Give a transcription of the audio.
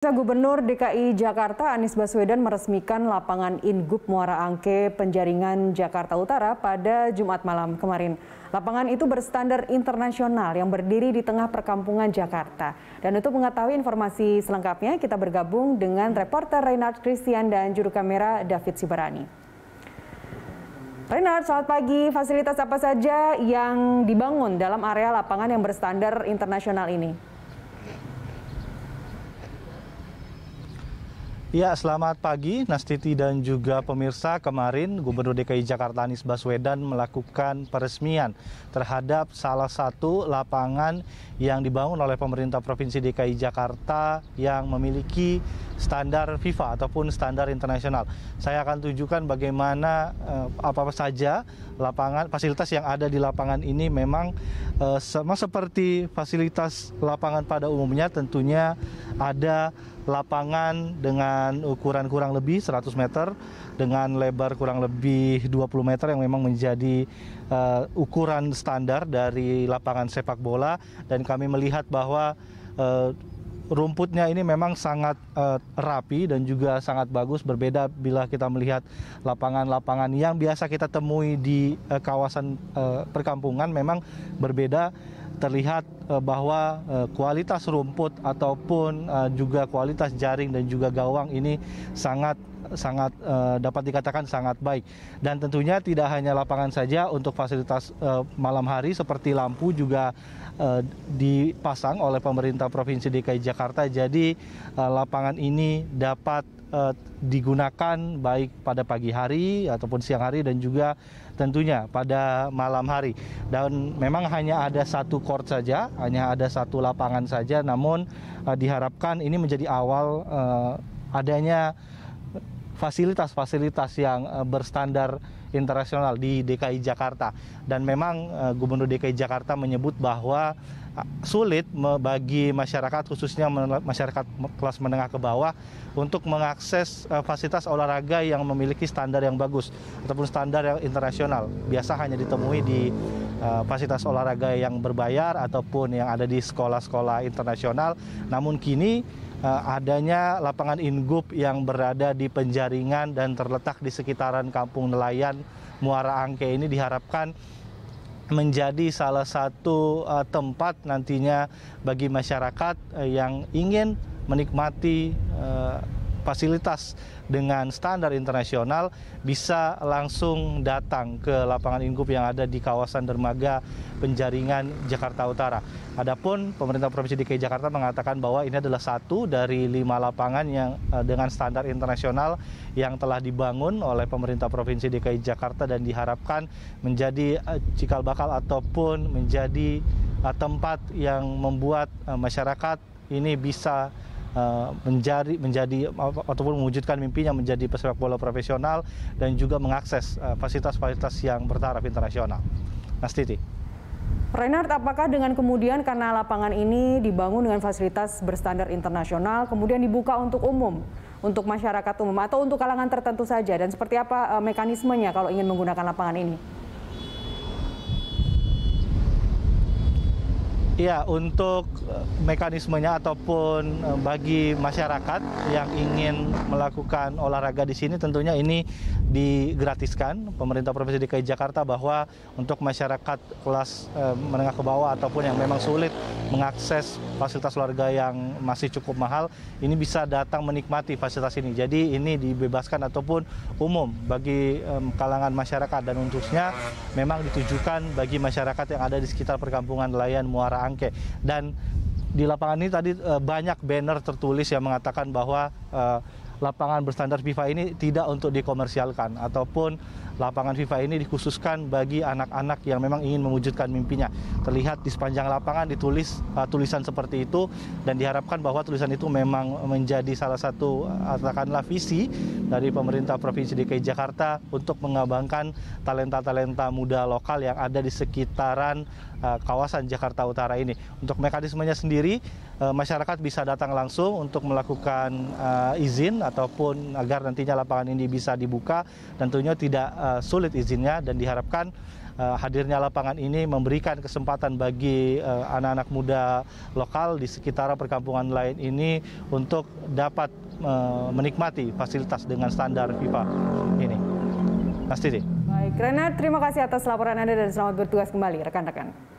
Gubernur DKI Jakarta Anies Baswedan meresmikan lapangan Ingup Muara Angke Penjaringan Jakarta Utara pada Jumat malam kemarin. Lapangan itu berstandar internasional yang berdiri di tengah perkampungan Jakarta. Dan untuk mengetahui informasi selengkapnya, kita bergabung dengan reporter Reinhard Christian dan juru kamera David Sibarani. Renard, selamat pagi. Fasilitas apa saja yang dibangun dalam area lapangan yang berstandar internasional ini? Ya, selamat pagi Nastiti dan juga pemirsa. Kemarin Gubernur DKI Jakarta Anies Baswedan melakukan peresmian terhadap salah satu lapangan yang dibangun oleh pemerintah Provinsi DKI Jakarta yang memiliki standar FIFA ataupun standar internasional. Saya akan tunjukkan bagaimana eh, apa saja lapangan fasilitas yang ada di lapangan ini memang eh, sama seperti fasilitas lapangan pada umumnya tentunya ada lapangan dengan ukuran kurang lebih 100 meter dengan lebar kurang lebih 20 meter yang memang menjadi uh, ukuran standar dari lapangan sepak bola dan kami melihat bahwa uh, rumputnya ini memang sangat uh, rapi dan juga sangat bagus berbeda bila kita melihat lapangan-lapangan yang biasa kita temui di uh, kawasan uh, perkampungan memang berbeda terlihat eh, bahwa eh, kualitas rumput ataupun eh, juga kualitas jaring dan juga gawang ini sangat sangat dapat dikatakan sangat baik dan tentunya tidak hanya lapangan saja untuk fasilitas malam hari seperti lampu juga dipasang oleh pemerintah provinsi DKI Jakarta jadi lapangan ini dapat Eh, digunakan baik pada pagi hari ataupun siang hari dan juga tentunya pada malam hari. Dan memang hanya ada satu court saja, hanya ada satu lapangan saja namun uh, diharapkan ini menjadi awal uh, adanya fasilitas-fasilitas yang uh, berstandar internasional di DKI Jakarta dan memang uh, Gubernur DKI Jakarta menyebut bahwa Ah, sulit bagi masyarakat khususnya masyarakat kelas menengah ke bawah untuk mengakses eh, fasilitas olahraga yang memiliki standar yang bagus ataupun standar yang internasional. Biasa hanya ditemui di eh, fasilitas olahraga yang berbayar ataupun yang ada di sekolah-sekolah internasional. Namun kini eh, adanya lapangan ingup yang berada di penjaringan dan terletak di sekitaran kampung nelayan Muara Angke ini diharapkan menjadi salah satu uh, tempat nantinya bagi masyarakat uh, yang ingin menikmati uh, fasilitas dengan standar internasional bisa langsung datang ke lapangan Ingup yang ada di kawasan dermaga penjaringan Jakarta Utara. Adapun pemerintah Provinsi DKI Jakarta mengatakan bahwa ini adalah satu dari lima lapangan yang eh, dengan standar internasional yang telah dibangun oleh pemerintah Provinsi DKI Jakarta dan diharapkan menjadi eh, cikal bakal ataupun menjadi eh, tempat yang membuat masyarakat ini bisa Eh, menjadi menjadi ataupun mewujudkan mimpinya menjadi pesepak bola profesional dan juga mengakses eh, fasilitas-fasilitas uh, yang bertaraf internasional. Mas Titi. Renard, apakah dengan kemudian karena lapangan ini dibangun dengan fasilitas berstandar internasional, kemudian dibuka untuk umum, untuk masyarakat umum, atau untuk kalangan tertentu saja, dan seperti apa eh, mekanismenya kalau ingin menggunakan lapangan ini? Ya, untuk eh, mekanismenya ataupun eh, bagi masyarakat yang ingin melakukan olahraga di sini tentunya ini digratiskan pemerintah Provinsi DKI Jakarta bahwa untuk masyarakat kelas eh, menengah ke bawah ataupun yang memang sulit mengakses fasilitas olahraga yang masih cukup mahal ini bisa datang menikmati fasilitas ini. Jadi ini dibebaskan ataupun umum bagi kalangan masyarakat dan untuknya memang ditujukan bagi masyarakat yang ada di sekitar perkampungan nelayan Muara Angin Bangke. Dan di lapangan ini tadi eh, banyak banner tertulis yang mengatakan bahwa eh, lapangan berstandar FIFA ini tidak untuk dikomersialkan ataupun lapangan FIFA ini dikhususkan bagi anak-anak yang memang ingin mewujudkan mimpinya. Terlihat di sepanjang lapangan ditulis uh, tulisan seperti itu dan diharapkan bahwa tulisan itu memang menjadi salah satu uh, katakanlah visi dari pemerintah Provinsi DKI Jakarta untuk mengembangkan talenta-talenta muda lokal yang ada di sekitaran uh, kawasan Jakarta Utara ini. Untuk mekanismenya sendiri Eh, masyarakat bisa datang langsung untuk melakukan uh, izin ataupun agar nantinya lapangan ini bisa dibuka tentunya tidak uh, sulit izinnya dan diharapkan uh, hadirnya lapangan ini memberikan kesempatan bagi anak-anak uh, muda lokal di sekitar perkampungan lain ini untuk dapat uh, menikmati fasilitas dengan standar FIFA ini. Mas Titi. Baik, Renat, terima kasih atas laporan Anda dan selamat bertugas kembali rekan-rekan.